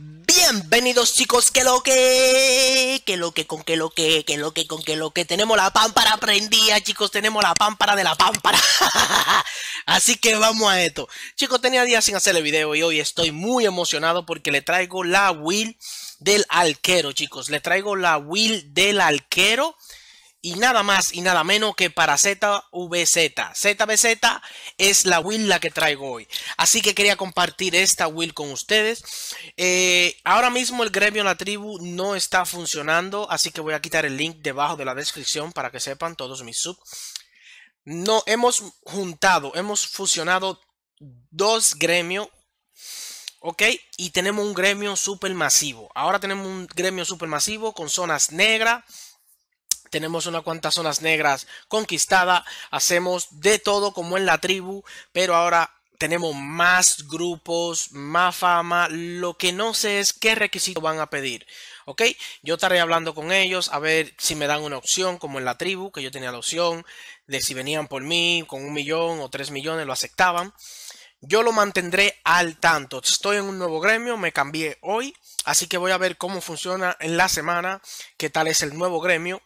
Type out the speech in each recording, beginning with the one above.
Bienvenidos chicos, que lo que, que lo que con que lo que, que lo que con que lo que tenemos la pámpara prendida, chicos, tenemos la pámpara de la pámpara. Así que vamos a esto. Chicos, tenía días sin hacer el video y hoy estoy muy emocionado porque le traigo la will del alquero, chicos. Le traigo la will del alquero y nada más y nada menos que para ZVZ. ZVZ es la will la que traigo hoy. Así que quería compartir esta will con ustedes. Eh, ahora mismo el gremio en la tribu no está funcionando, así que voy a quitar el link debajo de la descripción para que sepan todos mis sub. No, hemos juntado, hemos fusionado dos gremios, ¿ok? Y tenemos un gremio super masivo. Ahora tenemos un gremio super masivo con zonas negras tenemos unas cuantas zonas negras conquistadas, hacemos de todo como en la tribu, pero ahora tenemos más grupos, más fama, lo que no sé es qué requisito van a pedir. ¿Ok? Yo estaré hablando con ellos a ver si me dan una opción, como en la tribu, que yo tenía la opción de si venían por mí con un millón o tres millones, lo aceptaban. Yo lo mantendré al tanto. Estoy en un nuevo gremio, me cambié hoy, así que voy a ver cómo funciona en la semana, qué tal es el nuevo gremio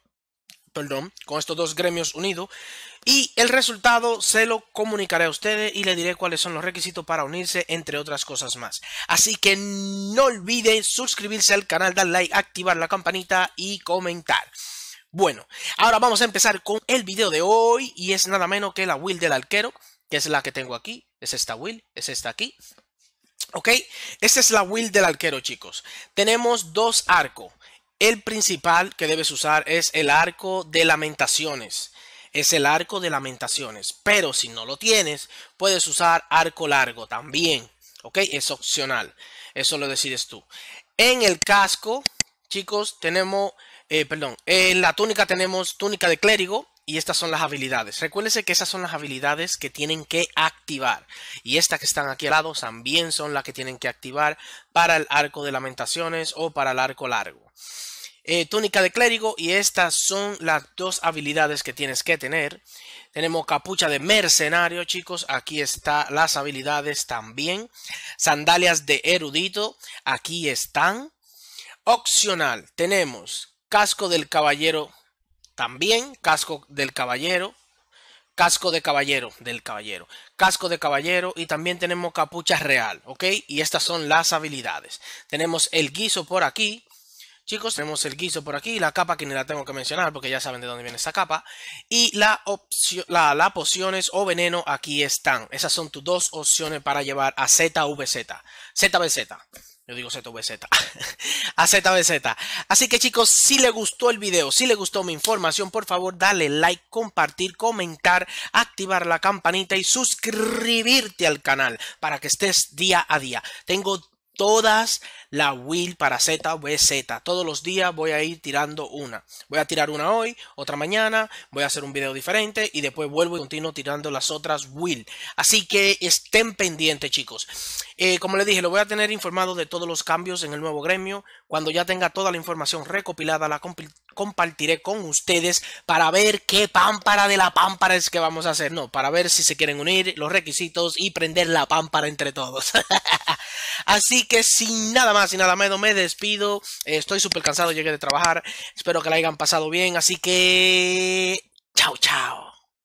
perdón, con estos dos gremios unidos. Y el resultado se lo comunicaré a ustedes y le diré cuáles son los requisitos para unirse, entre otras cosas más. Así que no olviden suscribirse al canal, dar like, activar la campanita y comentar. Bueno, ahora vamos a empezar con el video de hoy y es nada menos que la will del arquero, que es la que tengo aquí. Es esta will, es esta aquí. ¿Ok? Esta es la will del arquero, chicos. Tenemos dos arcos. El principal que debes usar es el arco de lamentaciones. Es el arco de lamentaciones. Pero si no lo tienes, puedes usar arco largo también. ¿Ok? Es opcional. Eso lo decides tú. En el casco, chicos, tenemos, eh, perdón, en la túnica tenemos túnica de clérigo, y estas son las habilidades. recuérdese que esas son las habilidades que tienen que activar. Y estas que están aquí al lado también son las que tienen que activar para el arco de lamentaciones o para el arco largo. Eh, túnica de clérigo y estas son las dos habilidades que tienes que tener. Tenemos capucha de mercenario, chicos. Aquí están las habilidades también. Sandalias de erudito. Aquí están. Opcional. Tenemos casco del caballero también. Casco del caballero. Casco de caballero, del caballero. Casco de caballero y también tenemos capucha real, ¿ok? Y estas son las habilidades. Tenemos el guiso por aquí. Chicos, tenemos el guiso por aquí, la capa que ni la tengo que mencionar porque ya saben de dónde viene esa capa. Y la, opción, la, pociones o veneno aquí están. Esas son tus dos opciones para llevar a ZVZ. ZVZ. Yo digo ZVZ. a ZVZ. Así que chicos, si les gustó el video, si les gustó mi información, por favor dale like, compartir, comentar, activar la campanita y suscribirte al canal para que estés día a día. Tengo todas la will para ZBZ. Todos los días voy a ir tirando una. Voy a tirar una hoy, otra mañana, voy a hacer un video diferente y después vuelvo y continúo tirando las otras will. Así que estén pendientes, chicos. Eh, como les dije, lo voy a tener informado de todos los cambios en el nuevo gremio. Cuando ya tenga toda la información recopilada, la compartiré con ustedes para ver qué pámpara de la pámpara es que vamos a hacer. No, para ver si se quieren unir los requisitos y prender la pámpara entre todos. Así que sin nada más y nada menos me despido. Estoy súper cansado, llegué de trabajar. Espero que la hayan pasado bien. Así que... Chao, chao.